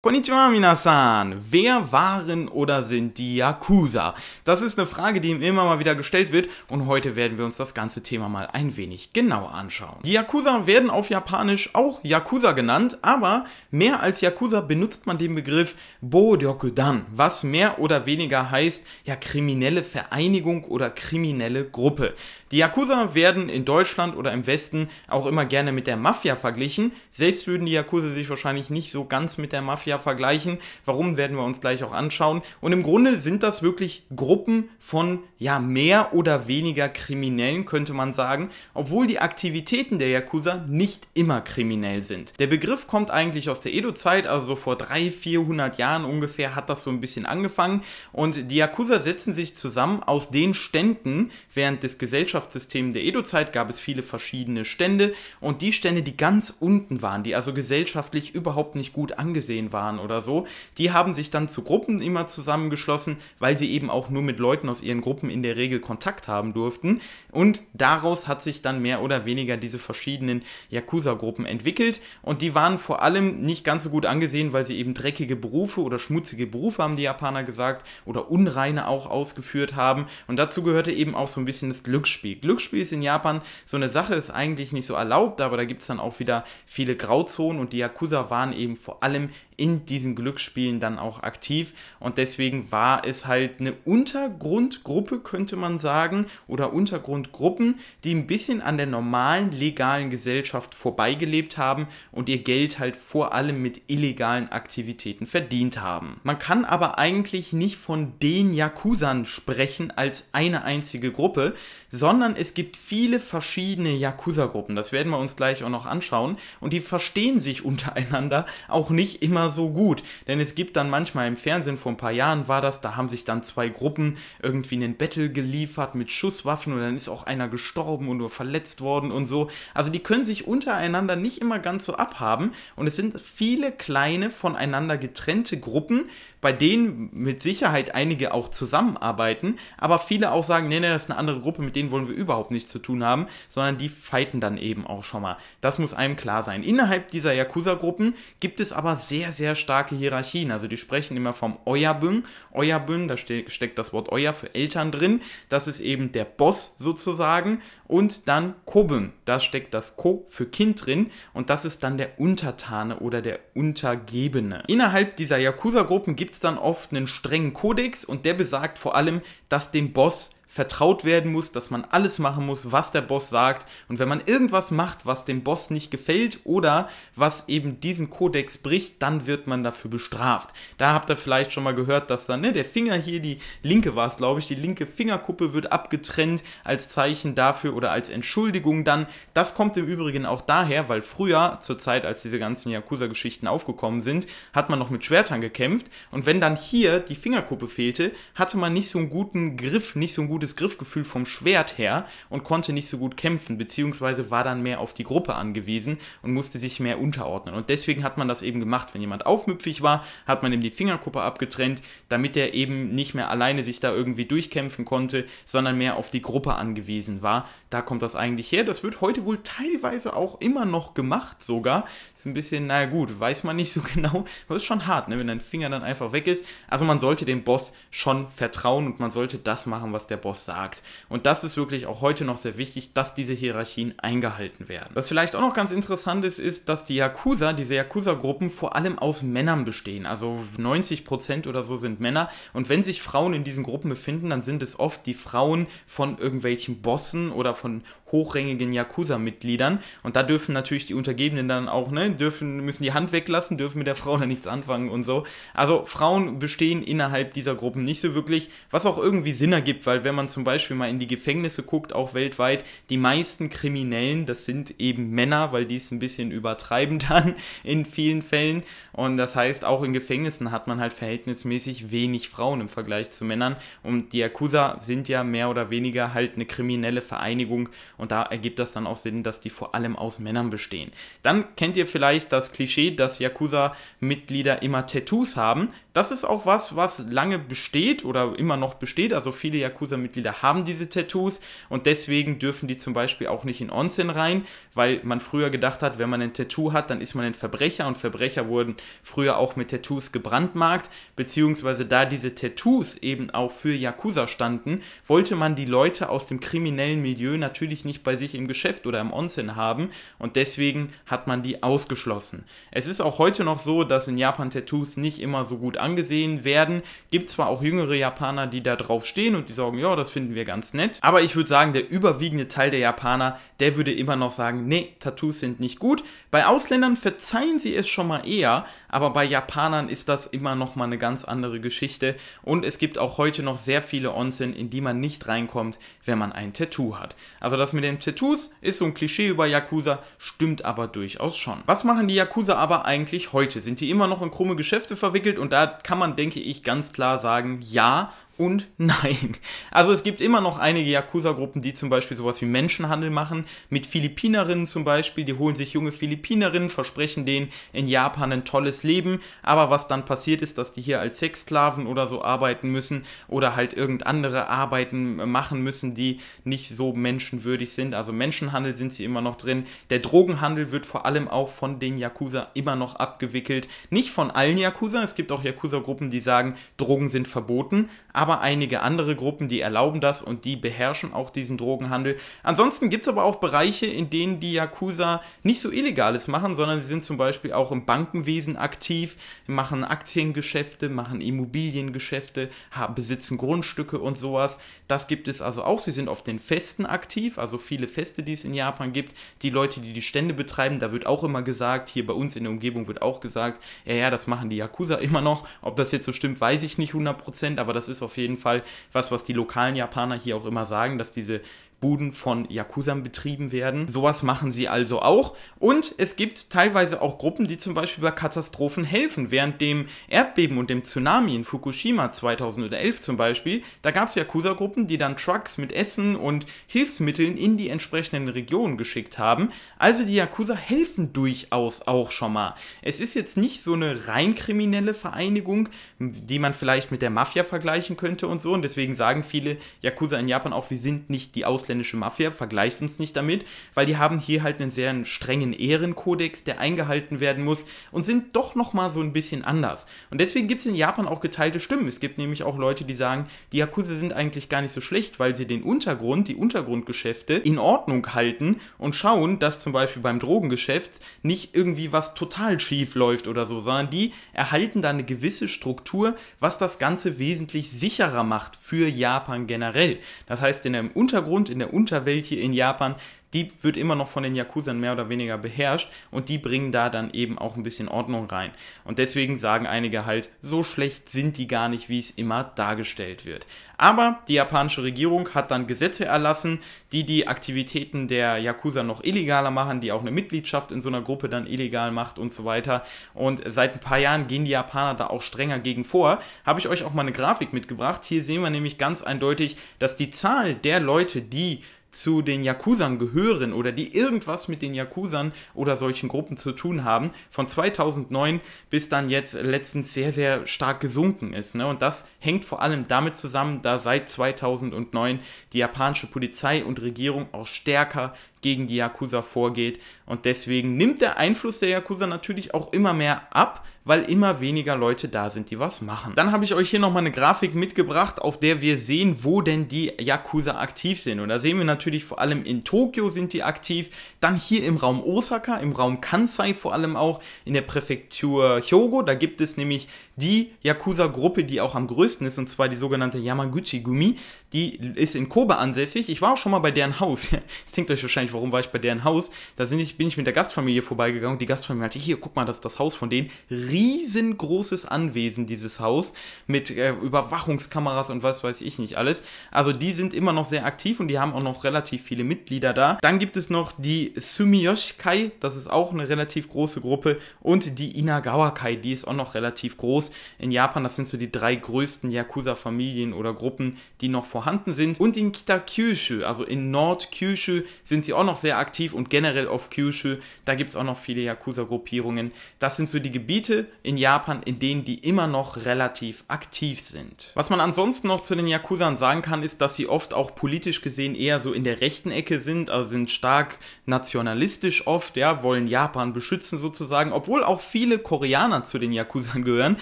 Konnichiwa Minasan! Wer waren oder sind die Yakuza? Das ist eine Frage, die ihm immer mal wieder gestellt wird und heute werden wir uns das ganze Thema mal ein wenig genauer anschauen. Die Yakuza werden auf Japanisch auch Yakuza genannt, aber mehr als Yakuza benutzt man den Begriff Bodokudan, was mehr oder weniger heißt ja kriminelle Vereinigung oder kriminelle Gruppe. Die Yakuza werden in Deutschland oder im Westen auch immer gerne mit der Mafia verglichen. Selbst würden die Yakuza sich wahrscheinlich nicht so ganz mit der Mafia Mafia vergleichen. Warum werden wir uns gleich auch anschauen. Und im Grunde sind das wirklich Gruppen von ja mehr oder weniger Kriminellen, könnte man sagen, obwohl die Aktivitäten der Yakuza nicht immer kriminell sind. Der Begriff kommt eigentlich aus der Edo-Zeit, also vor 300, 400 Jahren ungefähr hat das so ein bisschen angefangen. Und die Yakuza setzen sich zusammen aus den Ständen. Während des Gesellschaftssystems der Edo-Zeit gab es viele verschiedene Stände und die Stände, die ganz unten waren, die also gesellschaftlich überhaupt nicht gut angesehen waren, waren oder so, die haben sich dann zu Gruppen immer zusammengeschlossen, weil sie eben auch nur mit Leuten aus ihren Gruppen in der Regel Kontakt haben durften. Und daraus hat sich dann mehr oder weniger diese verschiedenen Yakuza-Gruppen entwickelt. Und die waren vor allem nicht ganz so gut angesehen, weil sie eben dreckige Berufe oder schmutzige Berufe, haben die Japaner gesagt, oder unreine auch ausgeführt haben. Und dazu gehörte eben auch so ein bisschen das Glücksspiel. Glücksspiel ist in Japan so eine Sache, ist eigentlich nicht so erlaubt, aber da gibt es dann auch wieder viele Grauzonen und die Yakuza waren eben vor allem in diesen Glücksspielen dann auch aktiv. Und deswegen war es halt eine Untergrundgruppe, könnte man sagen, oder Untergrundgruppen, die ein bisschen an der normalen legalen Gesellschaft vorbeigelebt haben und ihr Geld halt vor allem mit illegalen Aktivitäten verdient haben. Man kann aber eigentlich nicht von den Yakuzan sprechen als eine einzige Gruppe, sondern es gibt viele verschiedene Yakuza-Gruppen. Das werden wir uns gleich auch noch anschauen. Und die verstehen sich untereinander auch nicht immer so gut. Denn es gibt dann manchmal im Fernsehen, vor ein paar Jahren war das, da haben sich dann zwei Gruppen irgendwie einen Battle geliefert mit Schusswaffen und dann ist auch einer gestorben und nur verletzt worden und so. Also die können sich untereinander nicht immer ganz so abhaben. Und es sind viele kleine, voneinander getrennte Gruppen, bei denen mit Sicherheit einige auch zusammenarbeiten, aber viele auch sagen, nee, nee, das ist eine andere Gruppe, mit denen wollen wir überhaupt nichts zu tun haben, sondern die fighten dann eben auch schon mal. Das muss einem klar sein. Innerhalb dieser Yakuza-Gruppen gibt es aber sehr, sehr starke Hierarchien. Also die sprechen immer vom Oyabun. Oyabun, da ste steckt das Wort Oya für Eltern drin. Das ist eben der Boss sozusagen. Und dann Kobun, da steckt das Ko für Kind drin. Und das ist dann der Untertane oder der Untergebene. Innerhalb dieser Yakuza-Gruppen gibt es dann oft einen strengen Kodex und der besagt vor allem, dass dem Boss vertraut werden muss, dass man alles machen muss, was der Boss sagt. Und wenn man irgendwas macht, was dem Boss nicht gefällt oder was eben diesen Kodex bricht, dann wird man dafür bestraft. Da habt ihr vielleicht schon mal gehört, dass dann ne, der Finger hier, die linke war es, glaube ich, die linke Fingerkuppe wird abgetrennt als Zeichen dafür oder als Entschuldigung dann. Das kommt im Übrigen auch daher, weil früher, zur Zeit, als diese ganzen Yakuza-Geschichten aufgekommen sind, hat man noch mit Schwertern gekämpft. Und wenn dann hier die Fingerkuppe fehlte, hatte man nicht so einen guten Griff, nicht so einen guten gutes Griffgefühl vom Schwert her und konnte nicht so gut kämpfen, beziehungsweise war dann mehr auf die Gruppe angewiesen und musste sich mehr unterordnen. Und deswegen hat man das eben gemacht. Wenn jemand aufmüpfig war, hat man ihm die Fingerkuppe abgetrennt, damit er eben nicht mehr alleine sich da irgendwie durchkämpfen konnte, sondern mehr auf die Gruppe angewiesen war. Da kommt das eigentlich her. Das wird heute wohl teilweise auch immer noch gemacht sogar. Ist ein bisschen, naja gut, weiß man nicht so genau. Aber ist schon hart, ne? wenn dein Finger dann einfach weg ist. Also man sollte dem Boss schon vertrauen und man sollte das machen, was der Boss Boss sagt. Und das ist wirklich auch heute noch sehr wichtig, dass diese Hierarchien eingehalten werden. Was vielleicht auch noch ganz interessant ist, ist, dass die Yakuza, diese Yakuza-Gruppen vor allem aus Männern bestehen. Also 90% oder so sind Männer. Und wenn sich Frauen in diesen Gruppen befinden, dann sind es oft die Frauen von irgendwelchen Bossen oder von hochrangigen Yakuza-Mitgliedern. Und da dürfen natürlich die Untergebenen dann auch, ne, dürfen, müssen die Hand weglassen, dürfen mit der Frau dann nichts anfangen und so. Also Frauen bestehen innerhalb dieser Gruppen nicht so wirklich, was auch irgendwie Sinn ergibt, weil wenn man zum Beispiel mal in die Gefängnisse guckt, auch weltweit, die meisten Kriminellen, das sind eben Männer, weil die es ein bisschen übertreiben dann in vielen Fällen. Und das heißt, auch in Gefängnissen hat man halt verhältnismäßig wenig Frauen im Vergleich zu Männern. Und die Yakuza sind ja mehr oder weniger halt eine kriminelle Vereinigung und da ergibt das dann auch Sinn, dass die vor allem aus Männern bestehen. Dann kennt ihr vielleicht das Klischee, dass Yakuza-Mitglieder immer Tattoos haben. Das ist auch was, was lange besteht oder immer noch besteht. Also viele Yakuza-Mitglieder haben diese Tattoos und deswegen dürfen die zum Beispiel auch nicht in Onsen rein, weil man früher gedacht hat, wenn man ein Tattoo hat, dann ist man ein Verbrecher und Verbrecher wurden früher auch mit Tattoos gebrandmarkt, beziehungsweise da diese Tattoos eben auch für Yakuza standen, wollte man die Leute aus dem kriminellen Milieu natürlich nicht bei sich im Geschäft oder im Onsen haben und deswegen hat man die ausgeschlossen. Es ist auch heute noch so, dass in Japan Tattoos nicht immer so gut angesehen werden. Gibt zwar auch jüngere Japaner, die da drauf stehen und die sagen, ja, das finden wir ganz nett, aber ich würde sagen, der überwiegende Teil der Japaner, der würde immer noch sagen, nee, Tattoos sind nicht gut. Bei Ausländern verzeihen sie es schon mal eher, aber bei Japanern ist das immer noch mal eine ganz andere Geschichte und es gibt auch heute noch sehr viele Onsen, in die man nicht reinkommt, wenn man ein Tattoo hat. Also das mit den Tattoos ist so ein Klischee über Yakuza, stimmt aber durchaus schon. Was machen die Yakuza aber eigentlich heute? Sind die immer noch in krumme Geschäfte verwickelt und da kann man denke ich ganz klar sagen, ja und nein. Also es gibt immer noch einige Yakuza-Gruppen, die zum Beispiel sowas wie Menschenhandel machen, mit Philippinerinnen zum Beispiel, die holen sich junge Philippinerinnen, versprechen denen in Japan ein tolles Leben, aber was dann passiert ist, dass die hier als Sexsklaven oder so arbeiten müssen oder halt irgend andere Arbeiten machen müssen, die nicht so menschenwürdig sind. Also Menschenhandel sind sie immer noch drin. Der Drogenhandel wird vor allem auch von den Yakuza immer noch abgewickelt. Nicht von allen Yakuza, es gibt auch Yakuza-Gruppen, die sagen, Drogen sind verboten, aber aber einige andere Gruppen, die erlauben das und die beherrschen auch diesen Drogenhandel. Ansonsten gibt es aber auch Bereiche, in denen die Yakuza nicht so Illegales machen, sondern sie sind zum Beispiel auch im Bankenwesen aktiv, machen Aktiengeschäfte, machen Immobiliengeschäfte, haben, besitzen Grundstücke und sowas. Das gibt es also auch. Sie sind auf den Festen aktiv, also viele Feste, die es in Japan gibt. Die Leute, die die Stände betreiben, da wird auch immer gesagt, hier bei uns in der Umgebung wird auch gesagt, ja, ja, das machen die Yakuza immer noch. Ob das jetzt so stimmt, weiß ich nicht 100%, aber das ist auf jeden Fall was, was die lokalen Japaner hier auch immer sagen, dass diese Buden von Yakuzern betrieben werden. Sowas machen sie also auch. Und es gibt teilweise auch Gruppen, die zum Beispiel bei Katastrophen helfen. Während dem Erdbeben und dem Tsunami in Fukushima 2011 zum Beispiel, da gab es Yakuza-Gruppen, die dann Trucks mit Essen und Hilfsmitteln in die entsprechenden Regionen geschickt haben. Also die Yakuza helfen durchaus auch schon mal. Es ist jetzt nicht so eine rein kriminelle Vereinigung, die man vielleicht mit der Mafia vergleichen könnte und so. Und deswegen sagen viele Yakuza in Japan auch, wir sind nicht die Ausländer ausländische Mafia, vergleicht uns nicht damit, weil die haben hier halt einen sehr strengen Ehrenkodex, der eingehalten werden muss und sind doch nochmal so ein bisschen anders. Und deswegen gibt es in Japan auch geteilte Stimmen. Es gibt nämlich auch Leute, die sagen, die Yakuza sind eigentlich gar nicht so schlecht, weil sie den Untergrund, die Untergrundgeschäfte in Ordnung halten und schauen, dass zum Beispiel beim Drogengeschäft nicht irgendwie was total schief läuft oder so, sondern die erhalten da eine gewisse Struktur, was das Ganze wesentlich sicherer macht für Japan generell. Das heißt, in einem Untergrund, in in der Unterwelt hier in Japan die wird immer noch von den Yakuzern mehr oder weniger beherrscht und die bringen da dann eben auch ein bisschen Ordnung rein. Und deswegen sagen einige halt, so schlecht sind die gar nicht, wie es immer dargestellt wird. Aber die japanische Regierung hat dann Gesetze erlassen, die die Aktivitäten der Yakuza noch illegaler machen, die auch eine Mitgliedschaft in so einer Gruppe dann illegal macht und so weiter. Und seit ein paar Jahren gehen die Japaner da auch strenger gegen vor. Habe ich euch auch mal eine Grafik mitgebracht. Hier sehen wir nämlich ganz eindeutig, dass die Zahl der Leute, die zu den Yakuzern gehören oder die irgendwas mit den Yakuzern oder solchen Gruppen zu tun haben, von 2009 bis dann jetzt letztens sehr, sehr stark gesunken ist. Ne? Und das hängt vor allem damit zusammen, da seit 2009 die japanische Polizei und Regierung auch stärker gegen die Yakuza vorgeht. Und deswegen nimmt der Einfluss der Yakuza natürlich auch immer mehr ab, weil immer weniger Leute da sind, die was machen. Dann habe ich euch hier nochmal eine Grafik mitgebracht, auf der wir sehen, wo denn die Yakuza aktiv sind. Und da sehen wir natürlich vor allem in Tokio sind die aktiv, dann hier im Raum Osaka, im Raum Kansai vor allem auch, in der Präfektur Hyogo. Da gibt es nämlich die Yakuza-Gruppe, die auch am größten ist, und zwar die sogenannte Yamaguchi-Gumi. Die ist in Kobe ansässig. Ich war auch schon mal bei deren Haus. Das klingt euch wahrscheinlich eigentlich, warum war ich bei deren Haus? Da bin ich, bin ich mit der Gastfamilie vorbeigegangen die Gastfamilie hatte, hier, guck mal, das ist das Haus von denen. Riesengroßes Anwesen, dieses Haus, mit äh, Überwachungskameras und was weiß ich nicht alles. Also die sind immer noch sehr aktiv und die haben auch noch relativ viele Mitglieder da. Dann gibt es noch die Sumiyoshikai, das ist auch eine relativ große Gruppe und die Inagawa-Kai, die ist auch noch relativ groß. In Japan, das sind so die drei größten Yakuza-Familien oder Gruppen, die noch vorhanden sind. Und in Kita Kyushu, also in Nord Kyushu, sind sie auch noch sehr aktiv und generell auf Kyushu, da gibt es auch noch viele Yakuza-Gruppierungen. Das sind so die Gebiete in Japan, in denen die immer noch relativ aktiv sind. Was man ansonsten noch zu den Yakuzan sagen kann, ist, dass sie oft auch politisch gesehen eher so in der rechten Ecke sind, also sind stark nationalistisch oft, ja, wollen Japan beschützen sozusagen, obwohl auch viele Koreaner zu den Yakuzan gehören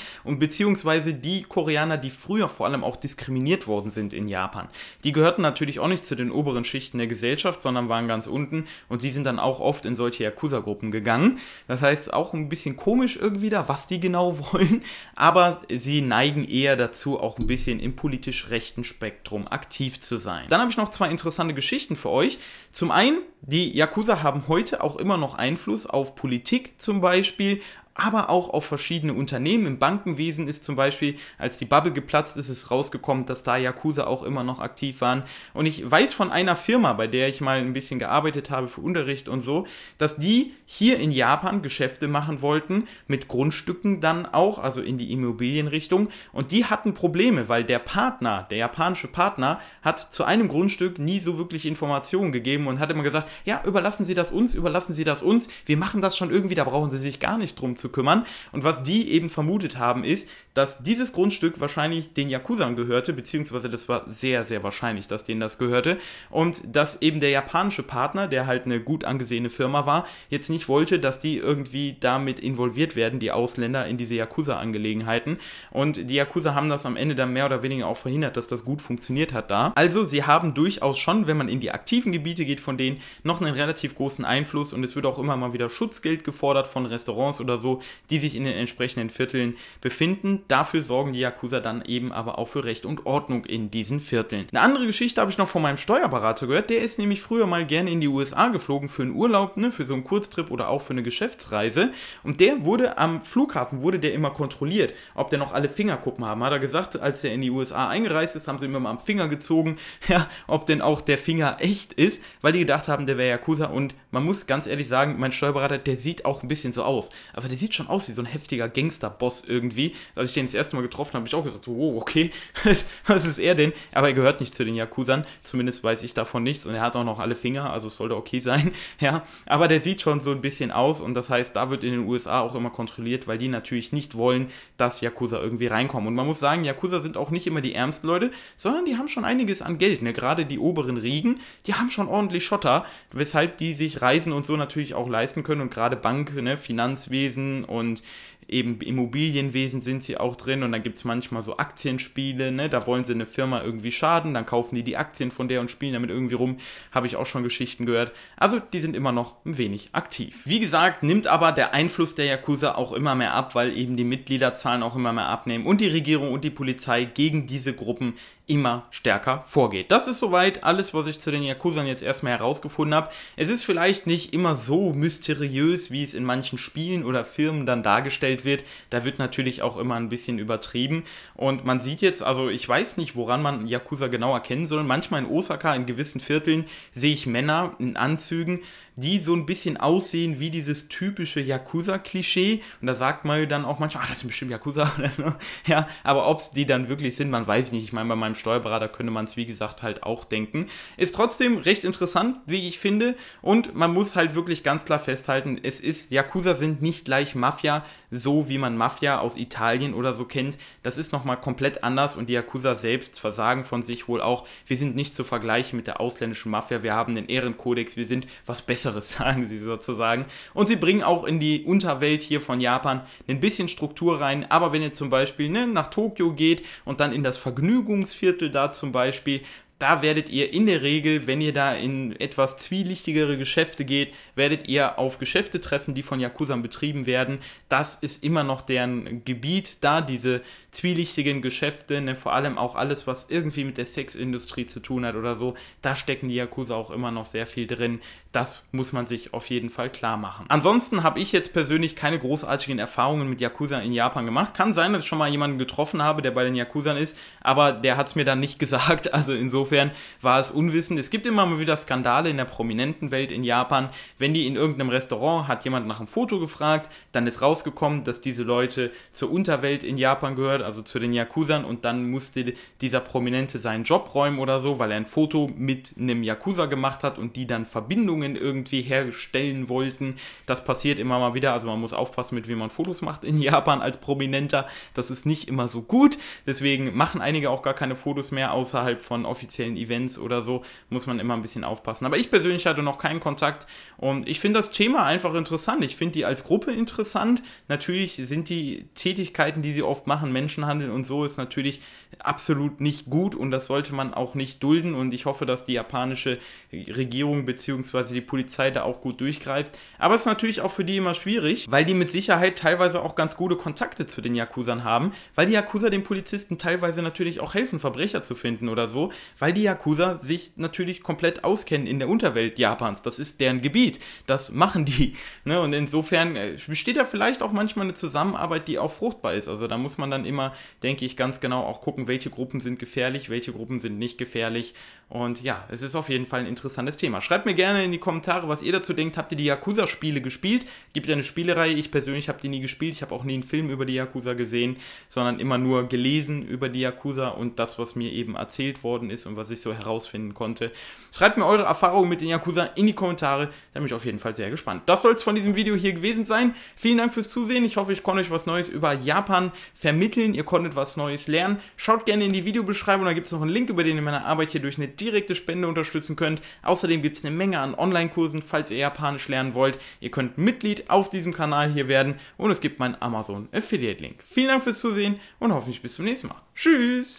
und beziehungsweise die Koreaner, die früher vor allem auch diskriminiert worden sind in Japan. Die gehörten natürlich auch nicht zu den oberen Schichten der Gesellschaft, sondern waren ganz ganz unten und sie sind dann auch oft in solche Yakuza-Gruppen gegangen. Das heißt, auch ein bisschen komisch irgendwie da, was die genau wollen, aber sie neigen eher dazu, auch ein bisschen im politisch rechten Spektrum aktiv zu sein. Dann habe ich noch zwei interessante Geschichten für euch. Zum einen, die Yakuza haben heute auch immer noch Einfluss auf Politik zum Beispiel, aber auch auf verschiedene Unternehmen. Im Bankenwesen ist zum Beispiel, als die Bubble geplatzt ist, ist rausgekommen, dass da Yakuza auch immer noch aktiv waren. Und ich weiß von einer Firma, bei der ich mal ein bisschen gearbeitet habe für Unterricht und so, dass die hier in Japan Geschäfte machen wollten, mit Grundstücken dann auch, also in die Immobilienrichtung. Und die hatten Probleme, weil der Partner, der japanische Partner, hat zu einem Grundstück nie so wirklich Informationen gegeben und hat immer gesagt, ja, überlassen Sie das uns, überlassen Sie das uns, wir machen das schon irgendwie, da brauchen Sie sich gar nicht drum zu zu kümmern. Und was die eben vermutet haben, ist, dass dieses Grundstück wahrscheinlich den Yakuzern gehörte, beziehungsweise das war sehr, sehr wahrscheinlich, dass denen das gehörte. Und dass eben der japanische Partner, der halt eine gut angesehene Firma war, jetzt nicht wollte, dass die irgendwie damit involviert werden, die Ausländer in diese Yakuza-Angelegenheiten. Und die Yakuza haben das am Ende dann mehr oder weniger auch verhindert, dass das gut funktioniert hat da. Also sie haben durchaus schon, wenn man in die aktiven Gebiete geht, von denen noch einen relativ großen Einfluss und es wird auch immer mal wieder Schutzgeld gefordert von Restaurants oder so, die sich in den entsprechenden Vierteln befinden dafür sorgen die Yakuza dann eben aber auch für Recht und Ordnung in diesen Vierteln. Eine andere Geschichte habe ich noch von meinem Steuerberater gehört, der ist nämlich früher mal gerne in die USA geflogen für einen Urlaub, ne, für so einen Kurztrip oder auch für eine Geschäftsreise und der wurde am Flughafen, wurde der immer kontrolliert, ob der noch alle Fingerkuppen haben. Hat er gesagt, als er in die USA eingereist ist, haben sie immer mal am Finger gezogen, ja, ob denn auch der Finger echt ist, weil die gedacht haben, der wäre Yakuza und man muss ganz ehrlich sagen, mein Steuerberater, der sieht auch ein bisschen so aus. Also der sieht schon aus wie so ein heftiger Gangster-Boss irgendwie. Also ich den das erste Mal getroffen habe, habe ich auch gesagt, wow, okay, was ist er denn? Aber er gehört nicht zu den Yakuzern, zumindest weiß ich davon nichts und er hat auch noch alle Finger, also es sollte okay sein, ja. Aber der sieht schon so ein bisschen aus und das heißt, da wird in den USA auch immer kontrolliert, weil die natürlich nicht wollen, dass Yakuza irgendwie reinkommen. Und man muss sagen, Yakuza sind auch nicht immer die ärmsten Leute, sondern die haben schon einiges an Geld, ne? Gerade die oberen Riegen, die haben schon ordentlich Schotter, weshalb die sich Reisen und so natürlich auch leisten können und gerade Bank, ne? Finanzwesen und eben Immobilienwesen sind sie auch drin und dann gibt es manchmal so Aktienspiele, ne? da wollen sie eine Firma irgendwie schaden, dann kaufen die die Aktien von der und spielen damit irgendwie rum, habe ich auch schon Geschichten gehört. Also die sind immer noch ein wenig aktiv. Wie gesagt, nimmt aber der Einfluss der Yakuza auch immer mehr ab, weil eben die Mitgliederzahlen auch immer mehr abnehmen und die Regierung und die Polizei gegen diese Gruppen immer stärker vorgeht. Das ist soweit alles, was ich zu den Yakuzern jetzt erstmal herausgefunden habe. Es ist vielleicht nicht immer so mysteriös, wie es in manchen Spielen oder Firmen dann dargestellt dargestellt wird, da wird natürlich auch immer ein bisschen übertrieben. Und man sieht jetzt, also ich weiß nicht, woran man Yakuza genau erkennen soll. Manchmal in Osaka, in gewissen Vierteln, sehe ich Männer in Anzügen, die so ein bisschen aussehen wie dieses typische Yakuza-Klischee. Und da sagt man dann auch manchmal, ah, das sind bestimmt Yakuza. ja, aber ob es die dann wirklich sind, man weiß nicht. Ich meine, bei meinem Steuerberater könnte man es, wie gesagt, halt auch denken. Ist trotzdem recht interessant, wie ich finde. Und man muss halt wirklich ganz klar festhalten, es ist, Yakuza sind nicht gleich Mafia, so wie man Mafia aus Italien oder so kennt. Das ist nochmal komplett anders und die Yakuza selbst versagen von sich wohl auch. Wir sind nicht zu vergleichen mit der ausländischen Mafia. Wir haben den Ehrenkodex, wir sind was Besseres Besseres, sagen sie sozusagen. Und sie bringen auch in die Unterwelt hier von Japan ein bisschen Struktur rein. Aber wenn ihr zum Beispiel ne, nach Tokio geht und dann in das Vergnügungsviertel da zum Beispiel, da werdet ihr in der Regel, wenn ihr da in etwas zwielichtigere Geschäfte geht, werdet ihr auf Geschäfte treffen, die von Yakuzan betrieben werden. Das ist immer noch deren Gebiet da, diese zwielichtigen Geschäfte, ne, vor allem auch alles, was irgendwie mit der Sexindustrie zu tun hat oder so. Da stecken die Yakuza auch immer noch sehr viel drin. Das muss man sich auf jeden Fall klar machen. Ansonsten habe ich jetzt persönlich keine großartigen Erfahrungen mit Yakuza in Japan gemacht. Kann sein, dass ich schon mal jemanden getroffen habe, der bei den Yakuzern ist, aber der hat es mir dann nicht gesagt. Also insofern war es unwissend. Es gibt immer mal wieder Skandale in der prominenten Welt in Japan. Wenn die in irgendeinem Restaurant hat jemand nach einem Foto gefragt, dann ist rausgekommen, dass diese Leute zur Unterwelt in Japan gehört, also zu den Yakuzern und dann musste dieser Prominente seinen Job räumen oder so, weil er ein Foto mit einem Yakuza gemacht hat und die dann Verbindungen Verbindungen irgendwie herstellen wollten. Das passiert immer mal wieder. Also man muss aufpassen, mit wem man Fotos macht in Japan als Prominenter. Das ist nicht immer so gut. Deswegen machen einige auch gar keine Fotos mehr außerhalb von offiziellen Events oder so. Muss man immer ein bisschen aufpassen. Aber ich persönlich hatte noch keinen Kontakt und ich finde das Thema einfach interessant. Ich finde die als Gruppe interessant. Natürlich sind die Tätigkeiten, die sie oft machen, Menschenhandel und so, ist natürlich absolut nicht gut und das sollte man auch nicht dulden. Und ich hoffe, dass die japanische Regierung bzw die Polizei da auch gut durchgreift. Aber es ist natürlich auch für die immer schwierig, weil die mit Sicherheit teilweise auch ganz gute Kontakte zu den Yakuzern haben, weil die Yakuza den Polizisten teilweise natürlich auch helfen, Verbrecher zu finden oder so, weil die Yakuza sich natürlich komplett auskennen in der Unterwelt Japans. Das ist deren Gebiet. Das machen die. Ne? Und insofern äh, besteht da vielleicht auch manchmal eine Zusammenarbeit, die auch fruchtbar ist. Also da muss man dann immer, denke ich, ganz genau auch gucken, welche Gruppen sind gefährlich, welche Gruppen sind nicht gefährlich. Und ja, es ist auf jeden Fall ein interessantes Thema. Schreibt mir gerne in die die Kommentare, was ihr dazu denkt. Habt ihr die Yakuza-Spiele gespielt? Gibt ja eine Spielereihe. Ich persönlich habe die nie gespielt. Ich habe auch nie einen Film über die Yakuza gesehen, sondern immer nur gelesen über die Yakuza und das, was mir eben erzählt worden ist und was ich so herausfinden konnte. Schreibt mir eure Erfahrungen mit den Yakuza in die Kommentare. Da bin ich auf jeden Fall sehr gespannt. Das soll es von diesem Video hier gewesen sein. Vielen Dank fürs Zusehen. Ich hoffe, ich konnte euch was Neues über Japan vermitteln. Ihr konntet was Neues lernen. Schaut gerne in die Videobeschreibung. Da gibt es noch einen Link, über den ihr meine Arbeit hier durch eine direkte Spende unterstützen könnt. Außerdem gibt es eine Menge an Online- Online-Kursen, falls ihr Japanisch lernen wollt. Ihr könnt Mitglied auf diesem Kanal hier werden und es gibt meinen Amazon Affiliate-Link. Vielen Dank fürs Zusehen und hoffentlich bis zum nächsten Mal. Tschüss!